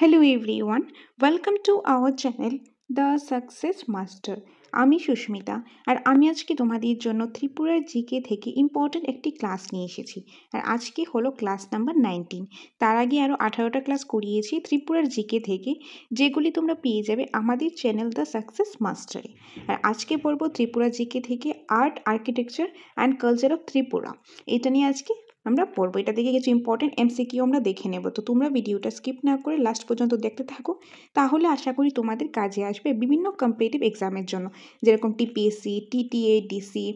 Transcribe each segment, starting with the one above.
Hello everyone welcome to our channel the success master আমি সুস্মিতা আর আমি আজকে তোমাদের জন্য ত্রিপুরার জিকে থেকে ইম্পর্ট্যান্ট একটি ক্লাস নিয়ে এসেছি আর আজকে হলো ক্লাস নাম্বার নাইনটিন তার আগে আরও আঠারোটা ক্লাস করিয়েছি ত্রিপুরার জিকে থেকে যেগুলি তোমরা পেয়ে যাবে আমাদের চ্যানেল দ্য সাকসেস মাস্টারে আর আজকে পড়ব ত্রিপুরা জিকে থেকে art architecture and culture of Tripura এটা নিয়ে আজকে আমরা পড়বো এটা দেখে কিছু ইম্পর্টেন্ট এমসিকিউ আমরা দেখে নেব তো তোমরা ভিডিওটা স্কিপ না করে লাস্ট পর্যন্ত দেখতে থাকো তাহলে আশা করি তোমাদের কাজে আসবে বিভিন্ন কম্পিটিটিভ এক্সামের জন্য যেরকম টিপিএসসি টিটিএ ডিসি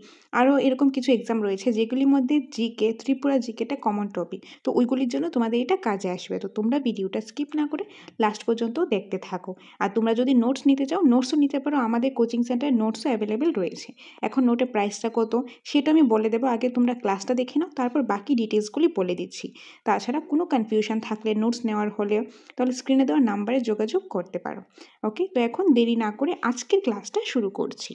আরও এরকম কিছু এক্সাম রয়েছে যেগুলির মধ্যে জিকে ত্রিপুরা জিকেটা কমন টপিক তো ওইগুলির জন্য তোমাদের এটা কাজে আসবে তো তোমরা ভিডিওটা স্কিপ না করে লাস্ট পর্যন্ত দেখতে থাকো আর তোমরা যদি নোটস নিতে চাও নোটসও নিতে পারো আমাদের কোচিং সেন্টারে নোটসও অ্যাভেলেবেল রয়েছে এখন নোটের প্রাইসটা কত সেটা আমি বলে দেবো আগে তোমরা ক্লাসটা দেখে নাও তারপর বাকি ডিটেলসগুলি বলে দিচ্ছি তাছাড়া কোনো কনফিউশন থাকলে নোটস নেওয়ার হলে তাহলে স্ক্রিনে দেওয়া নাম্বারে যোগাযোগ করতে পারো ওকে তো এখন দেরি না করে আজকের ক্লাসটা শুরু করছি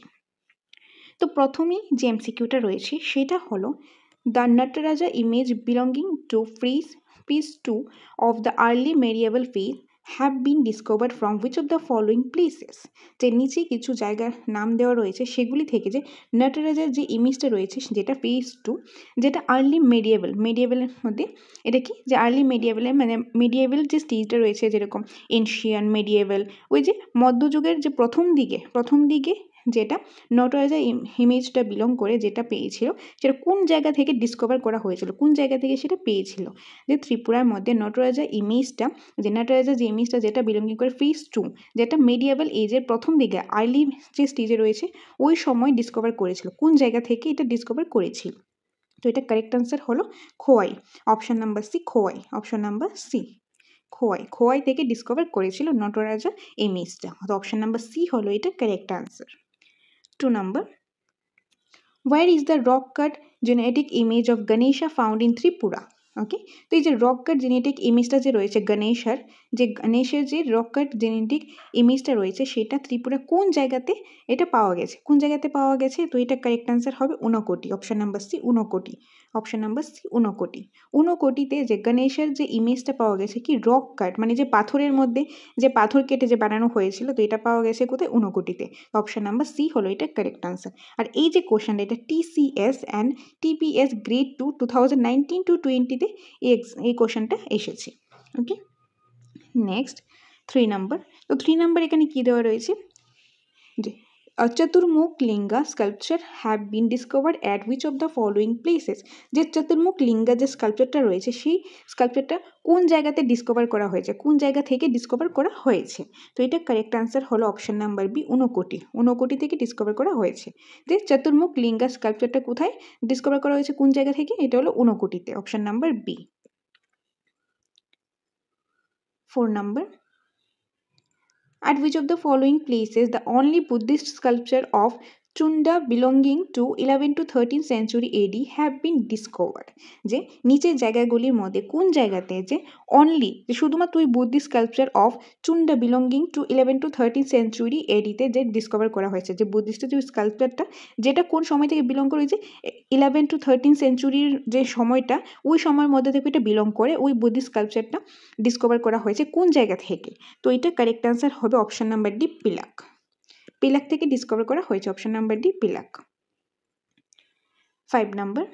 তো প্রথমেই যে এমসিকিউটা রয়েছে সেটা হলো the Nataraja image belonging to frieze piece two of the early medieval phase have been discover from which of the following places যে নিচে কিছু জায়গার নাম দেওয়া রয়েছে সেগুলি থেকে যে নটরাজার যে ইমেজটা রয়েছে যেটা ফেস টু যেটা আর্লি মেডিয়েবল মেডিয়েবলের মধ্যে এটা কি যে আর্লি মেডিয়েবলে মানে মেডিয়েবল যে স্টেজটা রয়েছে যেরকম এনশিয়ান মেডিয়েবল ওই যে মধ্যযুগের যে প্রথম দিকে প্রথম দিকে যেটা নটরাজা ইমেজটা বিলং করে যেটা পেয়েছিল সেটা কোন জায়গা থেকে ডিসকভার করা হয়েছিল কোন জায়গা থেকে সেটা পেয়েছিল যে ত্রিপুরার মধ্যে নটরাজা ইমেজটা যে নটরাজা যে ইমেজটা যেটা বিলঙ্গিং করে ফেস টু যেটা মিডিয়াবল এজের প্রথম দিকে আর্লি যে স্টেজে রয়েছে ওই সময় ডিসকভার করেছিল কোন জায়গা থেকে এটা ডিসকভার করেছিল তো এটা কারেক্ট আনসার হলো Khowai option number C Khowai option number C Khowai Khowai থেকে ডিসকভার করেছিল নটরাজা এমএসটা তো অপশান নাম্বার সি হলো এটা correct answer 2 number. Where is the rock cut genetic image of Ganesha found in Tripura? Okay তো এই যে রক কাট জেনেটিক ইমেজটা যে রয়েছে গণেশের যে গণেশের যে রক কাট জেনেটিক ইমেজটা রয়েছে সেটা ত্রিপুরা কোন জায়গাতে এটা পাওয়া গেছে কোন জায়গাতে পাওয়া গেছে তো এটা কারেক্ট আনসার হবে Unakoti option number C Unakoti option number C Unakoti উনকোটিতে যে গণেশের যে ইমেজটা পাওয়া গেছে কি রক কাট মানে যে পাথরের মধ্যে যে পাথর কেটে যে বানানো হয়েছিল তো এটা পাওয়া গেছে কোথায় উনকোটিতে অপশন নাম্বার সি হলো এটা কারেক্ট আনসার আর এই যে কোশ্চেনটা এটা TCS and TPS grade two two thousand nineteen two টোয়েন্টিতে এই এই এসেছে ওকে নেক্সট থ্রি নাম্বার তো থ্রি নাম্বার এখানে কী দেওয়া রয়েছে Chaturmukha Linga sculpture have been been discovered which of the the places যে চতুর্মুখ লিঙ্গা যে স্কাল্পচারটা রয়েছে সেই স্কাল্পচারটা কোন জায়গাতে ডিসকভার করা হয়েছে কোন জায়গা থেকে ডিসকভার করা হয়েছে তো এটা কারেক্ট আনসার হলো option number B Unakoti Unakoti থেকে ডিসকভার করা হয়েছে যে চতুর্মুখ লিঙ্গা স্কাল্পচারটা কোথায় ডিসকভার করা হয়েছে কোন জায়গা থেকে এটা হলো উনকোটিতে option number B four number at which of the following places the only Buddhist sculpture of Chunda belonging to eleven to thirteen century AD have been discover যে নিচের জায়গাগুলির মধ্যে কোন জায়গাতে যে অনলি যে শুধুমাত্র ওই Buddhist culture of Chunda belonging to eleven to thirteen century এডিতে যে ডিসকভার করা হয়েছে যে বুদ্ধিস্ট যে স্কাল্পচারটা যেটা কোন সময় থেকে বিলং করে যে ইলেভেন টু থার্টিন সেঞ্চুরির যে সময়টা ওই সময়ের মধ্যে থেকে এটা বিলং করে ওই বুদ্ধিস্ট কালচারটা ডিসকভার করা হয়েছে কোন জায়গা থেকে তো এটা কারেক্ট অ্যান্সার হবে option number D Pilak Pilak থেকে ডিসকভার করা হয়েছে option number D Pilak five number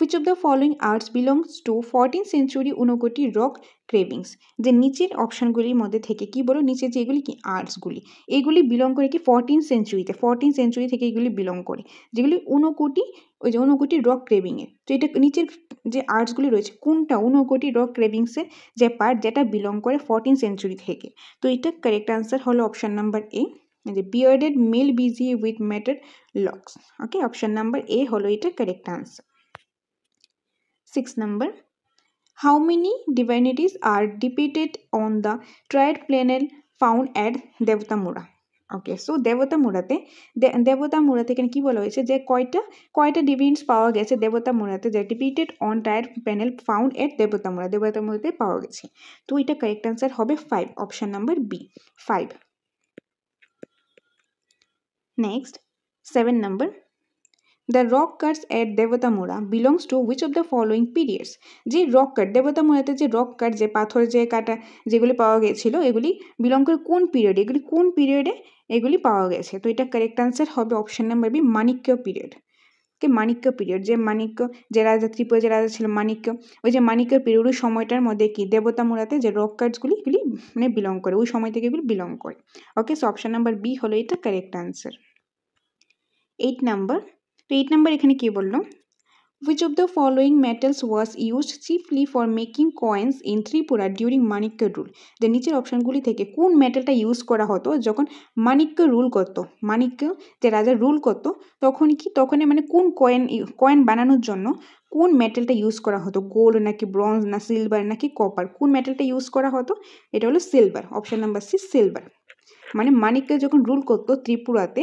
which of the following arts belongs to fourteen century Unakoti rock carvings যে নিচের অপশনগুলির মধ্যে থেকে কি বলো নিচে যে এগুলি কি আর্টসগুলি এগুলি বিলং করে কি ফোরটিন সেঞ্চুরিতে ফোরটিন সেঞ্চুরি থেকে এগুলি বিলং করে যেগুলি উনকোটি ওই যে উনকোটি রক ক্রেভিংয়ের তো এটা নিচের যে আর্টসগুলি রয়েছে কোনটা উনকোটি রক ক্রেভিংসের যে পার্ট যেটা বিলং করে ফোরটিন সেঞ্চুরি থেকে তো এটা কারেক্ট আনসার হলো অপশান নাম্বার এ যে bearded male busy with matted locks okay option number A হলো এটা correct answer six number how many divinities are depicted on the tiered panel found at দেবতামুড়া okay so দেবতামুড়াতে দেবতামুড়াতে এখানে কী বলা হয়েছে যে কয়টা কয়টা ডিভিডেন্টস পাওয়া গেছে দেবতামুড়াতে যে depicted on tier panel found at দেবতামুড়া দেবতামুড়াতে পাওয়া গেছে তো এটা কারেক্ট অ্যান্সার হবে five option number B five Next, 7 number. The rock cuts at Devatamura belongs to which of the following periods? যে রক কাট দেবতামুরাতে যে রক কাট যে পাথর যে কাটা যেগুলি পাওয়া গেছিল এগুলি বিলং করে কোন পিরিয়ড এগুলি কোন পিরিয়ডে এগুলি পাওয়া গেছে তো এটা কারেক্ট আনসার হবে option number B Manikya period কে মানিক্য পিরিয়ড যে মানিক্য যে রাজা ত্রিপুরা যে রাজা ছিল মানিক্য ওই যে মানিক্য পিরিয়ড ওই সময়টার মধ্যে কি দেবতা মূলাতে যে রক কার্ডসগুলি এগুলি মানে বিলং করে ওই সময় থেকে এগুলি বিলং করে okay so option number B হলো এটা কারেক্ট আনসার এইট নাম্বার তো এইট নাম্বার এখানে কি বললো Which of the following metals was used chiefly for making coins in Tripura during Manikya rule যে নিচের অপশানগুলি থেকে কোন মেটালটা ইউজ করা হতো যখন মাণিক্য রুল করতো মাণিক্য যে রাজা রুল করতো তখন কি তখন মানে কোন কয়েন কয়েন বানানোর জন্য কোন মেটালটা ইউজ করা হতো গোল্ড নাকি ব্রঞ্জ না সিলভার নাকি কপার কোন মেটালটা ইউজ করা হতো এটা হলো silver option number C silver মানে মানিক্য যখন রুল করতো ত্রিপুরাতে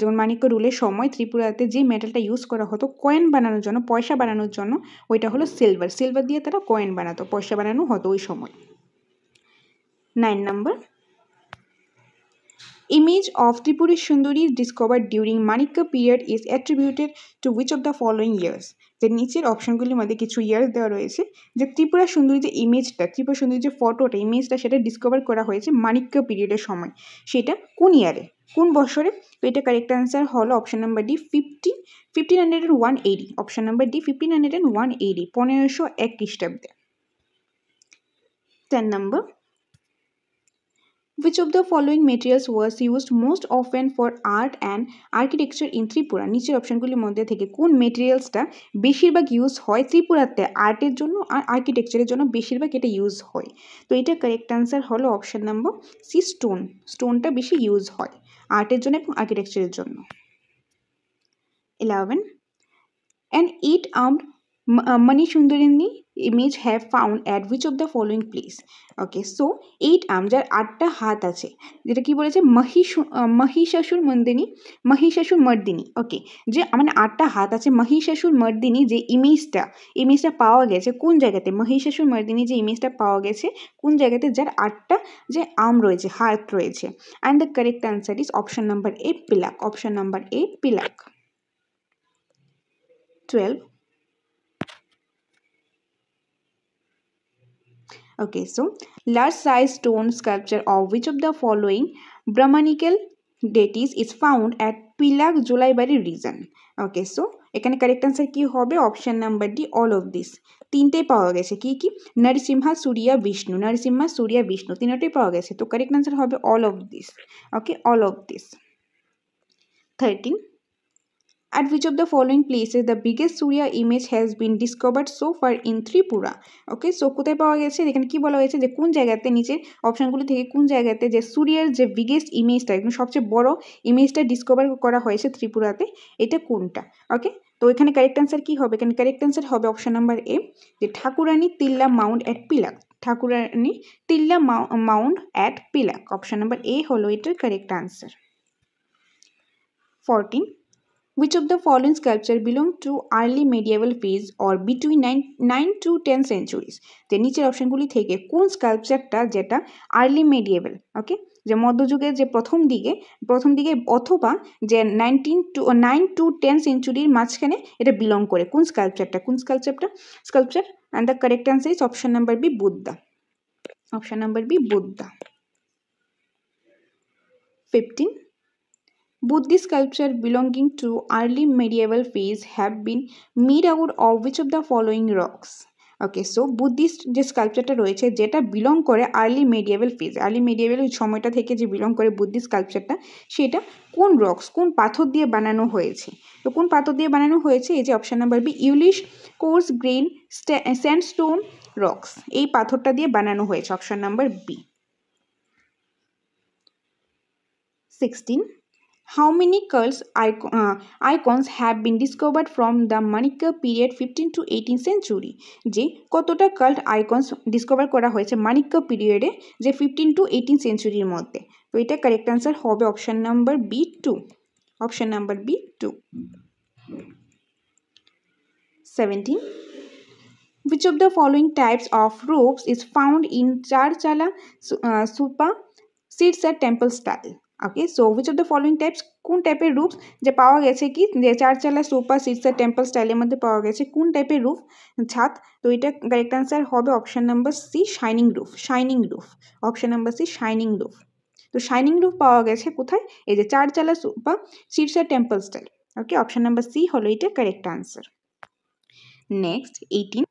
যখন মানিক্য রুলের সময় ত্রিপুরাতে যে মেটালটা ইউজ করা হতো কয়েন বানানোর জন্য পয়সা বানানোর জন্য ওইটা হলো সিলভার সিলভার দিয়ে তারা কয়েন বানাতো পয়সা বানানো হতো ওই সময় nine number image of Tripuri Sundari discovered during Manikya period is attributed to which of the following years যে নিচের অপশনগুলির মধ্যে কিছু ইয়ার দেওয়া রয়েছে যে ত্রিপুরা সুন্দরী যে ইমেজটা ত্রিপুরা সুন্দরী যে ফটোটা ইমেজটা সেটা ডিসকভার করা হয়েছে মানিক্য পিরিয়ডের সময় সেটা কোন ইয়ারে কোন বছরে তো এটা কারেক্ট অ্যান্সার হলো option number D fifteen fifteen hundred and one eighty option number D fifteen hundred and one eighty পনেরোশো এক খ্রিস্টাব্দে টেন নম্বর Which of the following materials was used most often for art and architecture in Tripura নিচের অপশনগুলির মধ্যে থেকে কোন মেটেরিয়ালসটা বেশিরভাগ ইউজ হয় ত্রিপুরাতে আর্টের জন্য আর আর্কিটেকচারের জন্য বেশিরভাগ এটা ইউজ হয় তো এটা কারেক্ট অ্যান্সার হলো অপশান নাম্বার সি স্টোন স্টোনটা বেশি ইউজ হয় আর্টের জন্য এবং আর্কিটেকচারের জন্য eleven and eight armed Mani Sundarini image have found at which of the following place okay so eight arm যার আটটা হাত আছে যেটা কি বলেছে মহিষ মহিষাসুর মন্দিনী মহিষাসুর মর্দিনী ওকে যে মানে আটটা হাত আছে মহিষাসুর মর্দিনী যে ইমেজটা ইমেজটা পাওয়া গেছে কোন জায়গাতে মহিষাসুর মর্দিনী যে ইমেজটা পাওয়া গেছে কোন জায়গাতে যার আটটা যে আম রয়েছে হাত রয়েছে and the correct answer is option number eight Pilak option number eight Pilak twelve okay so large size stone sculpture of which of the following brahmanical deities is found at Pilak Jolaibari region okay so এখানে correct answer কী হবে option number D all of this তিনটেই পাওয়া গেছে কি কি নরসিম্হা সূর্যা বিষ্ণু নরসিম্হা সূর্যা বিষ্ণু তিনটেই পাওয়া গেছে তো কারেক্ট আনসার হবে all of this okay all of this thirteen At which of the following places the biggest Surya image has been discovered so far in Tripura? Okay so কোথায় পাওয়া গেছে এখানে কি বলা হয়েছে যে কোন জায়গাতে নিচের অপশানগুলো থেকে কোন জায়গাতে যে সূর্যের যে বিগেস্ট ইমেজটা একদম সবচেয়ে বড় ইমেজটা ডিসকভার করা হয়েছে ত্রিপুরাতে এটা কোনটা ওকে তো এখানে কারেক্ট অ্যান্সার কী হবে এখানে কারেক্ট অ্যান্সার হবে অপশান নাম্বার এ যে Thakurani Tilla mount at Pilak Thakurani Tilla mount at Pilak option number A হলো এটার correct answer fourteen Which of the following sculpture belong to early medieval phase or between 9, 9 to 10 centuries? যে নিচের অপশনগুলি থেকে কোন স্কাল্পচারটা যেটা আর্লি মেডিয়েভেল ওকে যে মধ্যযুগের যে প্রথম দিকে প্রথম দিকে অথবা যে nineteen to nine to ten সেঞ্চুরির মাঝখানে এটা বিলং করে কোন স্কাল্পচারটা কোন স্কাল্পচারটা sculpture and the correct answer is option number B Buddha option number B Buddha fifteen Buddhist sculpture belonging to early medieval phase have been made out of which of the following rocks? ওকে সো বুদ্ধিস্ট যে স্কাল্পচারটা রয়েছে যেটা বিলং করে early medieval phase early medieval সময়টা থেকে যে বিলং করে বুদ্ধিস্ট স্কাল্পচারটা সেটা কোন রক্স কোন পাথর দিয়ে বানানো হয়েছে তো কোন পাথর দিয়ে বানানো হয়েছে এই যে option number B yellowish coarse grain sandstone rocks এই পাথরটা দিয়ে বানানো হয়েছে option number B sixteen How many cults icon, uh, icons have been discovered from the Manika period 15 to 18 century? যে কতটা কাল্ট আইকনস ডিসকভার করা হয়েছে মানিক্য পিরিয়ডে যে ফিফটিন টু এইটিন সেঞ্চুরির মধ্যে তো এটা কারেক্ট অ্যান্সার হবে option number B two option number B two seventeen which of the following types of roofs is found in Charchala uh, Supa sits at temple style okay so which of the following types কোন টাইপের roof যে পাওয়া গেছে কি যে চারচালা সোফা sits at temple স্টাইলের মধ্যে পাওয়া গেছে কোন টাইপের রুফ ছাদ তো এটা কারেক্ট অ্যান্সার হবে option number C shining roof shining roof option number C shining roof তো শাইনিং রুফ পাওয়া গেছে কোথায় এই যে চারচালা সোফা sits at temple style okay option number C হলো এটা correct answer next eighteen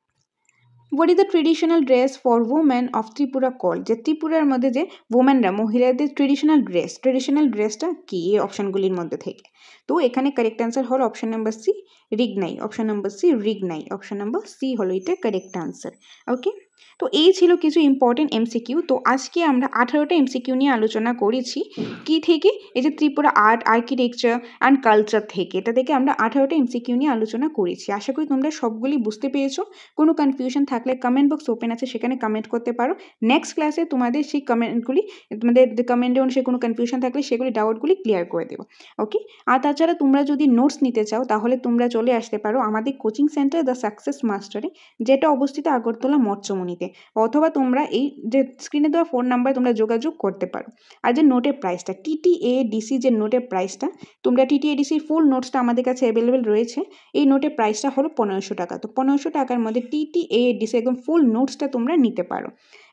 what is the traditional dress for women of Tripura call যে ত্রিপুরার মধ্যে যে ওমেনরা মহিলাদের ট্রেডিশনাল ড্রেস ট্রেডিশনাল ড্রেসটা কী এই অপশানগুলির মধ্যে থেকে তো এখানে কারেক্ট অ্যান্সার হল option number C rignai option number C rignai option number C হলো এটা কারেক্ট অ্যান্সার ওকে তো এই ছিল কিছু ইম্পর্টেন্ট এমসিকিউ তো আজকে আমরা আঠারোটা এমসিকিউ নিয়ে আলোচনা করেছি কি থেকে এই যে Tripura art architecture and culture থেকে এটা থেকে আমরা আঠারোটা এমসিকিউ নিয়ে আলোচনা করেছি আশা করি তোমরা সবগুলি বুঝতে পেরেছো কোনো কনফিউশন থাকলে কমেন্ট বক্স ওপেন আছে সেখানে কমেন্ট করতে পারো নেক্সট ক্লাসে তোমাদের সেই কমেন্টগুলি তোমাদের কমেন্টে অনুসারে কোনো কনফিউশন থাকলে সেগুলি ডাউটগুলি ক্লিয়ার করে দেবো ওকে আর তাছাড়া তোমরা যদি নোটস নিতে চাও তাহলে তোমরা চলে আসতে পারো আমাদের কোচিং সেন্টার দ্য সাকসেস মাস্টারে যেটা অবস্থিত আগরতলা মৎস্যমণি নিতে অথবা তোমরা এই যে স্ক্রিনে দেওয়া ফোন নাম্বারে তোমরা যোগাযোগ করতে পারো আর যে নোটের প্রাইসটা টিটিএ ডিসি যে নোটের প্রাইসটা তোমরা টিটিএ ডিসির ফুল নোটসটা আমাদের কাছে অ্যাভেলেবেল রয়েছে এই নোটের প্রাইসটা হলো পনেরোশো টাকা তো পনেরোশো টাকার মধ্যে টিটিএ ডিসি একদম ফুল নোটসটা তোমরা নিতে পারো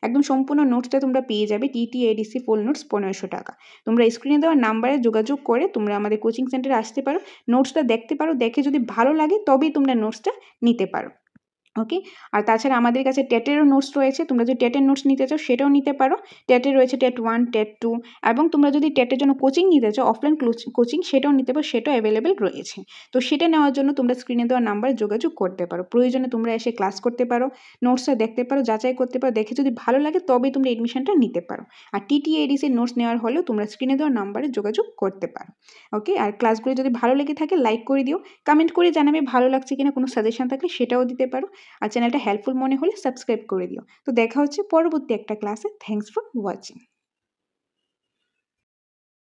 একদম সম্পূর্ণ নোটসটা তোমরা পেয়ে যাবে টিটিএ ডিসি ফুল নোটস পনেরোশো টাকা তোমরা স্ক্রিনে দেওয়া নাম্বারে যোগাযোগ করে তোমরা আমাদের কোচিং সেন্টারে আসতে পারো নোটসটা দেখতে পারো দেখে যদি ভালো লাগে তবেই তোমরা নোটসটা নিতে পারো ওকে আর তাছাড়া আমাদের কাছে টেটেরও নোটস রয়েছে তোমরা যদি টেটের নোটস নিতে চাও সেটাও নিতে পারো টেটে রয়েছে টেট ওয়ান টেট টু এবং তোমরা যদি টেটের জন্য কোচিং নিতে চাও অফলাইন কোচিং সেটাও নিতে পারো সেটাও অ্যাভেলেবেল রয়েছে তো সেটা নেওয়ার জন্য তোমরা স্ক্রিনে দেওয়া নাম্বারে যোগাযোগ করতে পারো প্রয়োজনে তোমরা এসে ক্লাস করতে পারো নোটসটা দেখতে পারো যাচাই করতে পারো দেখে যদি ভালো লাগে তবে তোমরা এডমিশনটা নিতে পারো আর টিটিএডিসির নোটস নেওয়ার হলেও তোমরা স্ক্রিনে দেওয়া নাম্বারে যোগাযোগ করতে পারো ওকে আর ক্লাসগুলো যদি ভালো লেগে থাকে লাইক করে দিও কমেন্ট করে জানাবে ভালো লাগছে কিনা কোনো সাজেশন থাকলে সেটাও দিতে পারো আর চ্যানেলটা হেল্পফুল মনে হলে সাবস্ক্রাইব করে দিও তো দেখা হচ্ছে পরবর্তী একটা ক্লাসে থ্যাংকস ফর ওয়াচিং